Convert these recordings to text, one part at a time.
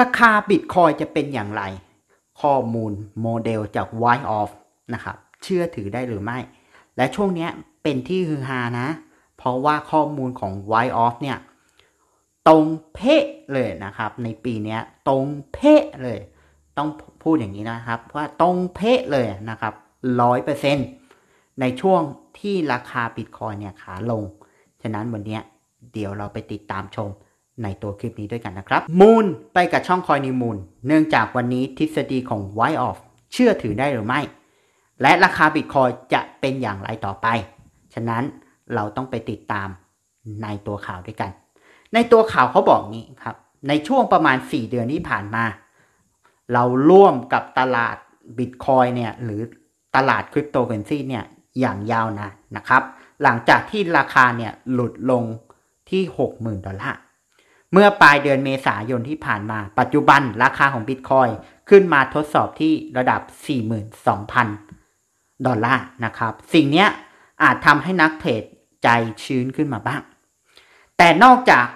ราคาบิตคอยจะเป็นอย่างไรข้อมูล โมเดลจาก w i t e o f f นะครับเชื่อถือได้หรือไม่ และช่วงนี้เป็นที่ฮือฮานะ เพราะว่าข้อมูลของ w i t e o f f เนี่ยตรงเพะเลยนะครับในปีนี้ตรงเพะเลยต้องพูดอย่างนี้นะครับว่าตรงเพะเลยนะครับร้อยเปอร์เซ็นต์ในช่วงที่ราคาบิตคอยเนี่ยขาลง ฉะนั้นวันนี้เดี๋ยวเราไปติดตามชมในตัวคลิปนี้ด้วยกันนะครับ มูลไปกับช่องคอยนิมูลเนื่องจากวันนี้ทฤษฎีของ w h ออฟ Off เชื่อถือได้หรือไม่ และราคาบิตคอยจะเป็นอย่างไรต่อไป ฉะนั้นเราต้องไปติดตามในตัวข่าวด้วยกัน ในตัวข่าวเขาบอกงี้ครับ ในช่วงประมาณ 4 เดือนที่ผ่านมา เราร่วมกับตลาดบิตคอยเนี่ยหรือตลาดคริปโตเคอเรนซีเนี่ยอย่างยาวนานนะครับ หลังจากที่ราคาเนี่ยหลุดลงที่60,000ดอลลาร์เมื่อปลายเดือนเมษายนที่ผ่านมา ปัจจุบันราคาของบิตคอยขึ้นมาทดสอบที่ระดับ 42,000 ดอลลาร์นะครับ สิ่งนี้อาจทำให้นักเทรดใจชื้นขึ้นมาบ้าง แต่นอกจาก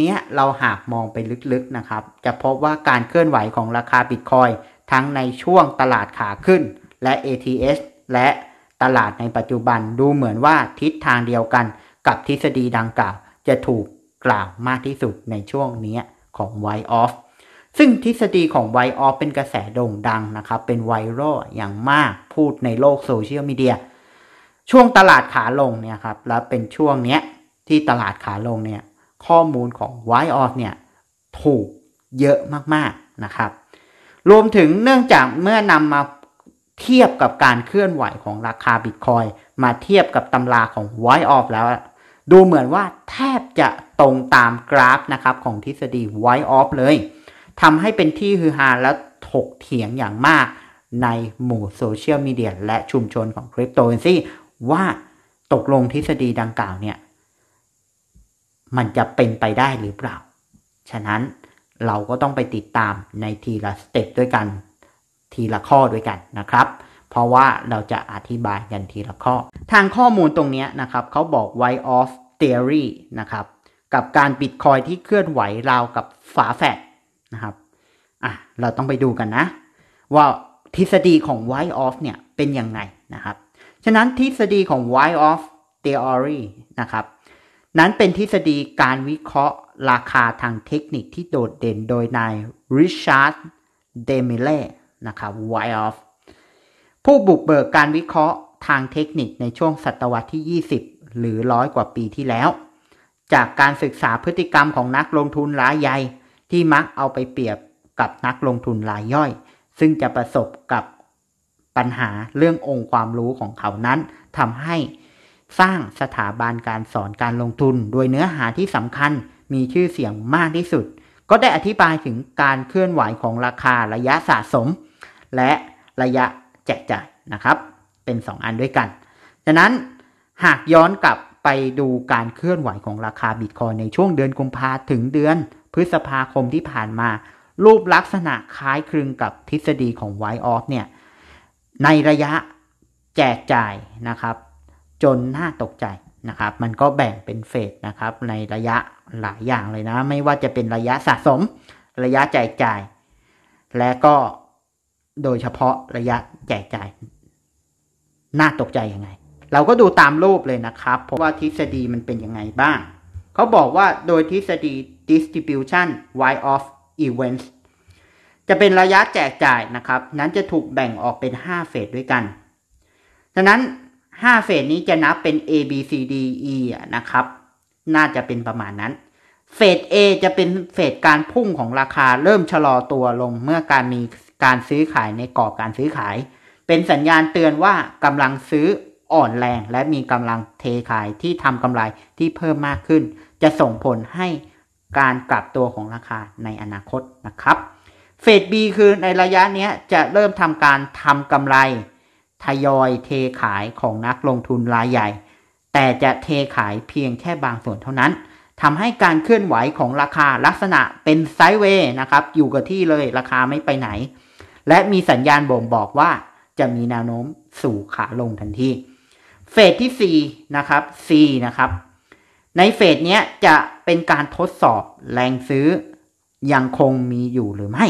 นี้เราหากมองไปลึกๆนะครับ จะพบว่าการเคลื่อนไหวของราคาบิตคอยทั้งในช่วงตลาดขาขึ้นและ ATS และตลาดในปัจจุบันดูเหมือนว่าทิศทางเดียวกันกับทฤษฎีดังกล่าวจะถูกล่าวมากที่สุดในช่วงนี้ของว o f f ซึ่งทฤษฎีของว o f f เป็นกระแสโด่งดังนะครับ เป็นไวรัลอย่างมากพูดในโลกโซเชียลมีเดียช่วงตลาดขาลงเนี่ยครับและเป็นช่วงเนี้ยที่ตลาดขาลงเนี่ยข้อมูลของว o f f เนี่ยถูกเยอะมากๆนะครับ รวมถึงเนื่องจากเมื่อนำมาเทียบกับการเคลื่อนไหวของราคาบิตคอยมาเทียบกับตำราของว o f f แล้วดูเหมือนว่าแทบจะตรงตามกราฟนะครับของทฤษฎีไวท์ออฟเลยทำให้เป็นที่ฮือฮาและถกเถียงอย่างมากในหมู่โซเชียลมีเดียและชุมชนของคริปโตเคอเรนซีว่าตกลงทฤษฎีดังกล่าวเนี่ย มันจะเป็นไปได้หรือเปล่า ฉะนั้นเราก็ต้องไปติดตามในทีละสเต็ปด้วยกันทีละข้อด้วยกันนะครับเพราะว่าเราจะอธิบายกันทีละข้อ ทางข้อมูลตรงนี้นะครับเขาบอก w h i t e off theory นะครับ กับการบิตคอยที่เคลื่อนไหวราวกับฝาแฝดนะครับ อ่ะ เราต้องไปดูกันนะ ว่าทฤษฎีของ w h i t e off เนี่ยเป็นยังไงนะครับ ฉะนั้นทฤษฎีของ w h i t e off theory นะครับ นั้นเป็นทฤษฎีการวิเคราะห์ราคาทางเทคนิคที่โดดเด่นโดยนายริชาร์ดเดมิเล่นะครับไว o f f ผู้บุกเบิกการวิเคราะห์ทางเทคนิคในช่วงศตวรรษที่ 20 หรือร้อยกว่าปีที่แล้ว จากการศึกษาพฤติกรรมของนักลงทุนรายใหญ่ที่มักเอาไปเปรียบกับนักลงทุนรายย่อย ซึ่งจะประสบกับปัญหาเรื่ององค์ความรู้ของเขานั้นทำให้สร้างสถาบันการสอนการลงทุน โดยเนื้อหาที่สำคัญมีชื่อเสียงมากที่สุด ก็ได้อธิบายถึงการเคลื่อนไหวของราคาระยะสะสม และระยะแจกจ่ายนะครับเป็น 2 อันด้วยกันดังนั้นหากย้อนกลับไปดูการเคลื่อนไหวของราคา บิตคอยในช่วงเดือนกุมภาถึงเดือนพฤษภาคมที่ผ่านมารูปลักษณะคล้ายคลึงกับทฤษฎีของไวออฟเนี่ย ในระยะแจกจ่ายนะครับ จนน่าตกใจนะครับ มันก็แบ่งเป็นเฟสนะครับในระยะหลายอย่างเลยนะไม่ว่าจะเป็นระยะสะสม ระยะแจกจ่ายและก็โดยเฉพาะระยะแจกจ่าย น่าตกใจยังไง เราก็ดูตามรูปเลยนะครับ เพราะว่าทฤษฎีมันเป็นยังไงบ้าง เขาบอกว่าโดยทฤษฎี distribution y of events จะเป็นระยะแจกจ่ายนะครับ นั้นจะถูกแบ่งออกเป็น5เฟสด้วยกันดังนั้น 5เฟสนี้จะนับเป็น A B C D E นะครับ น่าจะเป็นประมาณนั้น เฟส A จะเป็นเฟสการพุ่งของราคาเริ่มชะลอตัวลงเมื่อการมีการซื้อขายในกรอบการซื้อขาย เป็นสัญญาณเตือนว่ากำลังซื้ออ่อนแรงและมีกำลังเทขายที่ทำกำไรที่เพิ่มมากขึ้น จะส่งผลให้การกลับตัวของราคาในอนาคตนะครับเฟดบีคือในระยะนี้จะเริ่มทำการทำกำไร ทยอยเทขายของนักลงทุนรายใหญ่แต่จะเทขายเพียงแค่บางส่วนเท่านั้นทำให้การเคลื่อนไหวของราคาลักษณะเป็นไซด์เวย์นะครับ อยู่กับที่เลยราคาไม่ไปไหนและมีสัญญาณบ่งบอกว่าจะมีแนวโน้มสู่ขาลงทันทีเฟสที่4นะครับ C นะครับในเฟสเนี้ยจะเป็นการทดสอบแรงซื้อยังคงมีอยู่หรือไม่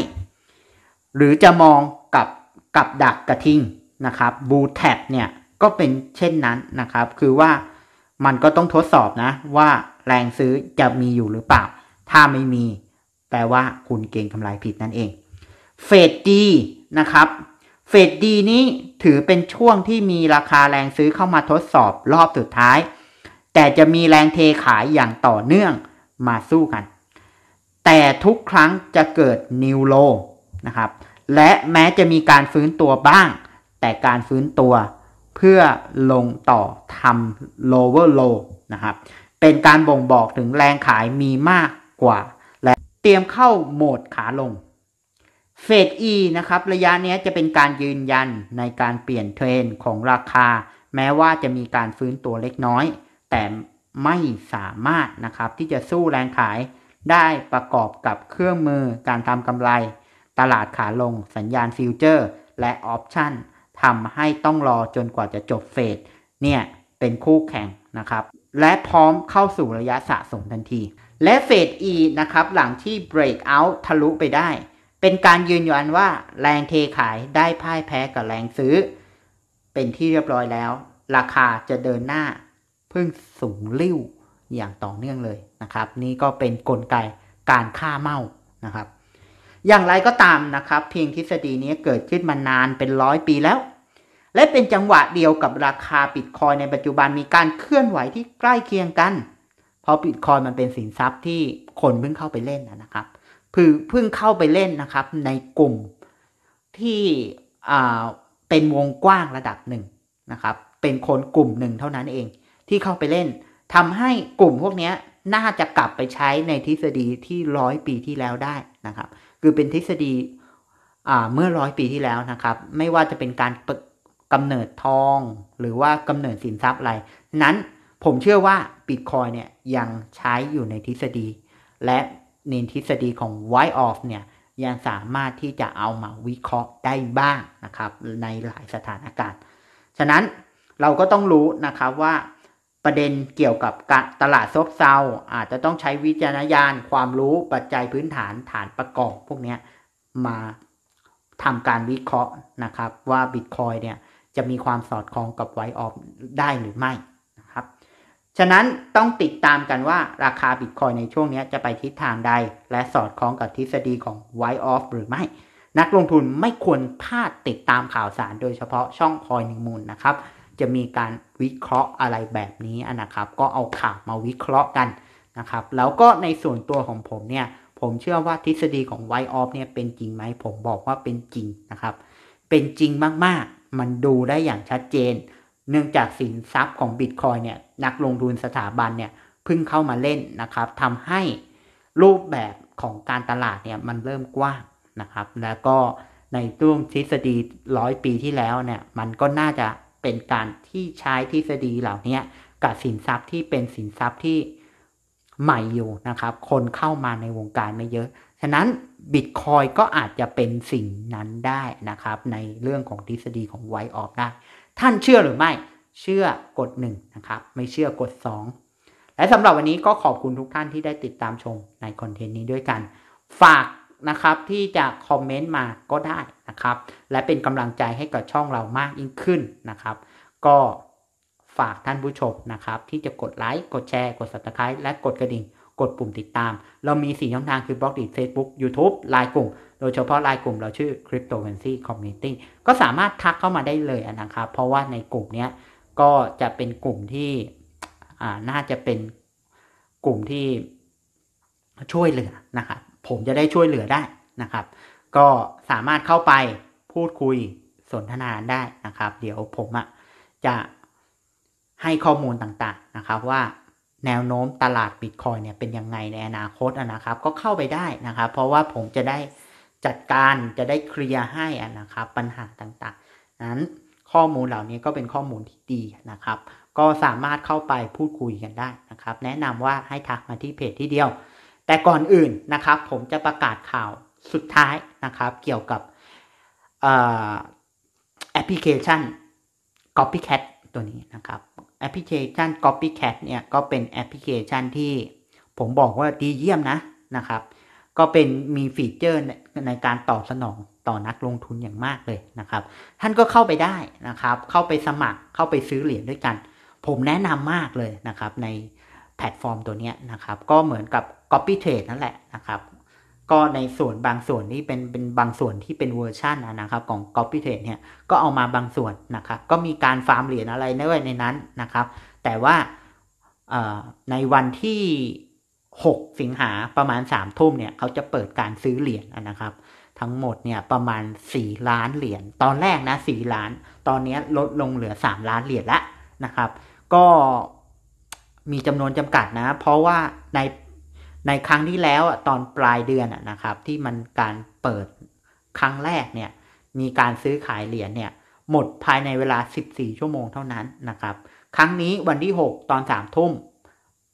หรือจะมองกับกับดักกระทิงนะครับบูแท็เนี่ยก็เป็นเช่นนั้นนะครับ คือว่ามันก็ต้องทดสอบนะว่าแรงซื้อจะมีอยู่หรือเปล่า ถ้าไม่มี แปลว่าคุณเก่งกำไรผิดนั่นเองเฟดดีนะครับ เฟดดีนี้ถือเป็นช่วงที่มีราคาแรงซื้อเข้ามาทดสอบรอบสุดท้าย แต่จะมีแรงเทขายอย่างต่อเนื่องมาสู้กัน แต่ทุกครั้งจะเกิดนิวโลนะครับ และแม้จะมีการฟื้นตัวบ้าง แต่การฟื้นตัวเพื่อลงต่อทำ lower low นะครับ เป็นการบ่งบอกถึงแรงขายมีมากกว่า และเตรียมเข้าโหมดขาลงเฟดอีนะครับระยะนี้จะเป็นการยืนยันในการเปลี่ยนเทรนของราคา แม้ว่าจะมีการฟื้นตัวเล็กน้อย แต่ไม่สามารถนะครับที่จะสู้แรงขาย ได้ประกอบกับเครื่องมือการทำกำไร ตลาดขาลงสัญญาณฟิวเจอร์ และออปชั่นทำให้ต้องรอจนกว่าจะจบเฟดเนี่ยเป็นคู่แข่งนะครับและพร้อมเข้าสู่ระยะสะสมทันที และเฟด E นะครับหลังที่ break out ทะลุไปได้เป็นการยืนยันว่า แรงเทขายได้พ่ายแพ้กับแรงซื้อ เป็นที่เรียบร้อยแล้วราคาจะเดินหน้าพึ่งสูงริ่วอย่างต่อเนื่องเลยนะครับ นี่ก็เป็นนกลไกการฆ่าเมานะครับ อย่างไรก็ตามนะครับ เพียงทฤษฎีนี้เกิดขึ้นมานานเป็นร้อยปีแล้ว และเป็นจังหวะเดียวกับราคาบิตคอยในปัจจุบันมีการเคลื่อนไหวที่ใกล้เคียงกัน เพราะบิตคอยมันเป็นสินทรัพย์ที่คนเพิ่งเข้าไปเล่นนะครับพือเพิ่งเข้าไปเล่นนะครับในกลุ่มที่เป็นวงกว้างระดับหนึ่งนะครับ เป็นคนกลุ่มหนึ่งเท่านั้นเองที่เข้าไปเล่นทำให้กลุ่มพวกนี้น่าจะกลับไปใช้ในทฤษฎีที่ร้อยปีที่แล้วได้นะครับ คือเป็นทฤษฎีเมื่อร้อยปีที่แล้วนะครับ ไม่ว่าจะเป็นการกำเนิดทองหรือว่ากำเนิดสินทรัพย์อะไร นั้นผมเชื่อว่าบิตคอยเนี่ยยังใช้อยู่ในทฤษฎีและินทฤษฎีของ White Off เนี่ยยังสามารถที่จะเอามาวิเคราะห์ได้บ้างนะครับในหลายสถานการณ์ ฉะนั้นเราก็ต้องรู้นะครับว่าประเด็นเกี่ยวกับตลาดซบเซาอาจจะต้องใช้วิจารณญาณ ความรู้ปัจจัยพื้นฐานฐานประกอบ พวกนี้มาทำการวิเคราะห์นะครับว่าบิตคอยเนี่ยจะมีความสอดคล้องกับไวออฟได้หรือไม่ฉะนั้นต้องติดตามกันว่าราคาบิตคอยในช่วงนี้จะไปทิศทางใด และสอดคล้องกับทฤษฎีของ White Off หรือไม่ นักลงทุนไม่ควรพลาดติดตามข่าวสารโดยเฉพาะช่องคอยนิมูลนะครับ จะมีการวิเคราะห์อะไรแบบนี้นะครับก็เอาข่าวมาวิเคราะห์กันนะครับแล้วก็ในส่วนตัวของผมเนี่ยผมเชื่อว่าทฤษฎีของไวออฟเนี่ยเป็นจริงไหมผมบอกว่าเป็นจริงนะครับเป็นจริงมาก ๆมันดูได้อย่างชัดเจนเนื่องจากสินทรัพย์ของบิตคอยเนี่ยนักลงทุนสถาบันเนี่ยพึ่งเข้ามาเล่นนะครับทำให้รูปแบบของการตลาดเนี่ยมันเริ่มกว้างนะครับ แล้วก็ในช่วงทฤษฎีร้อยปีที่แล้วเนี่ยมันก็น่าจะเป็นการที่ใช้ทฤษฎีเหล่านี้กับสินทรัพย์ที่เป็นสินทรัพย์ที่ใหม่อยู่นะครับ คนเข้ามาในวงการไม่เยอะฉะนั้นบิตคอยก็อาจจะเป็นสิ่งนั้นได้นะครับในเรื่องของทฤษฎีของไวออฟได้ ท่านเชื่อหรือไม่เชื่อกด1นะครับไม่เชื่อกด 2 และสำหรับวันนี้ก็ขอบคุณทุกท่านที่ได้ติดตามชมในคอนเทนต์นี้ด้วยกัน ฝากนะครับที่จะคอมเมนต์มาก็ได้นะครับและเป็นกำลังใจให้กับช่องเรามากยิ่งขึ้นนะครับ ก็ฝากท่านผู้ชมนะครับที่จะกดไลค์ กดแชร์ กด subscribe และกดกระดิ่งกดปุ่มติดตาม เรามี4ช่องทางคือบล็อกดิ Facebook y o u ู u ไลน์กลุ่ม โดยเฉพาะไลน์กลุ่มเราชื่อ Cryptocurrency Community ก็สามารถทักเข้ามาได้เลยนะครับ เพราะว่าในกลุ่มนี้ก็จะเป็นกลุ่มที่น่าจะเป็นกลุ่มที่ช่วยเหลือนะครับผมจะได้ช่วยเหลือได้นะครับ ก็สามารถเข้าไปพูดคุยสนทนาได้นะครับ เดี๋ยวผมะจะให้ข้อมูลต่างๆนะครับว่าแนวโน้มตลาดบิตคอยเนี่ยเป็นยังไงในอนาคตนะครับก็เข้าไปได้นะครับ เพราะว่าผมจะได้จัดการจะได้เคลียร์ให้นะครับปัญหาต่างๆนั้นข้อมูลเหล่านี้ก็เป็นข้อมูลที่ดีนะครับ ก็สามารถเข้าไปพูดคุยกันได้นะครับ แนะนำว่าให้ทักมาที่เพจที่เดียวแต่ก่อนอื่นนะครับ ผมจะประกาศข่าวสุดท้ายนะครับ เกี่ยวกับแอปพลิเคชัน Copycat ตัวนี้นะครับแอปพลิเคชัน Copycat เนี่ยก็เป็นแอปพลิเคชันที่ ผมบอกว่าดีเยี่ยมนะนะครับ ก็เป็นมีฟีเจอร์ในการตอบสนองต่อนักลงทุนอย่างมากเลยนะครับ ท่านก็เข้าไปได้นะครับ เข้าไปสมัครเข้าไปซื้อเหรียญด้วยกัน ผมแนะนำมากเลยนะครับในแพลตฟอร์มตัวนี้นะครับ ก็เหมือนกับ Copy Trade นั่นแหละนะครับก็ในส่วนบางส่วนที่เป็นเป็นบางส่วนที่เป็นเวอร์ชันนะครับของ Copy Trade เนี่ยก็เอามาบางส่วนนะครับก็มีการฟาร์มเหรียญอะไรไว้ในนั้นนะครับ แต่ว่าในวันที่ 6 สิงหาประมาณ3ทุ่มเนี่ยเขาจะเปิดการซื้อเหรียญนะครับ ทั้งหมดเนี่ยประมาณ 4 ล้านเหรียญตอนแรกนะ4ล้าน ตอนนี้ลดลงเหลือ 3 ล้านเหรียญละนะครับ ก็มีจำนวนจำกัดนะเพราะว่าในในครั้งที่แล้วตอนปลายเดือนนะครับที่มันการเปิดครั้งแรกเนี่ยมีการซื้อขายเหรียญเนี่ย หมดภายในเวลา 14 ชั่วโมงเท่านั้นนะครับ ครั้งนี้วันที่ 6 ตอน3ทุ่ม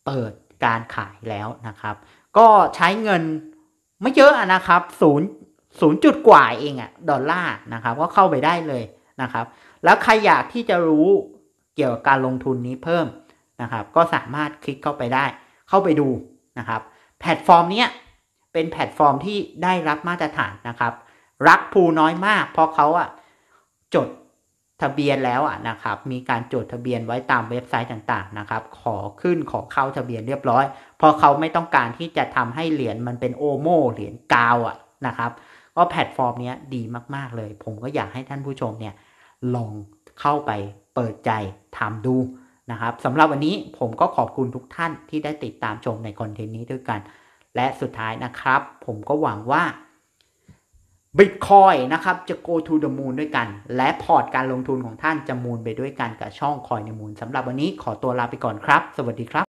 เปิดการขายแล้วนะครับ ก็ใช้เงินไม่เยอะนะครับศูนย์ศูนย์จุดกว่าเองอะดอลลาร์นะครับก็เข้าไปได้เลยนะครับ แล้วใครอยากที่จะรู้เกี่ยวกับการลงทุนนี้เพิ่มนะครับ ก็สามารถคลิกเข้าไปได้ เข้าไปดูนะครับแพลตฟอร์มเนี้ยเป็นแพลตฟอร์มที่ได้รับมาตรฐานนะครับ รักภูน้อยมาก เพราะเขาอะจดทะเบียนแล้วอะนะครับ มีการจดทะเบียนไว้ตามเว็บไซต์ต่าง ๆนะครับ ขอขึ้นขอเข้าทะเบียนเรียบร้อยเพราะเขาไม่ต้องการที่จะทำให้เหรียญมันเป็นโอโมเหรียญกาวอะนะครับ ก็แพลตฟอร์มนี้ดีมากๆเลย ผมก็อยากให้ท่านผู้ชมเนี่ยลองเข้าไปเปิดใจทาดูนะครับสำหรับวันนี้ผมก็ขอบคุณทุกท่านที่ได้ติดตามชมในคอนเทนต์นี้ด้วยกัน และสุดท้ายนะครับผมก็หวังว่าบิตคอยนะครับจะ go to the moon ด้วยกัน และพอร์ตการลงทุนของท่านจะมูนไปด้วยกันกับช่องคอยในมูลสำหรับวันนี้ขอตัวลาไปก่อนครับสวัสดีครับ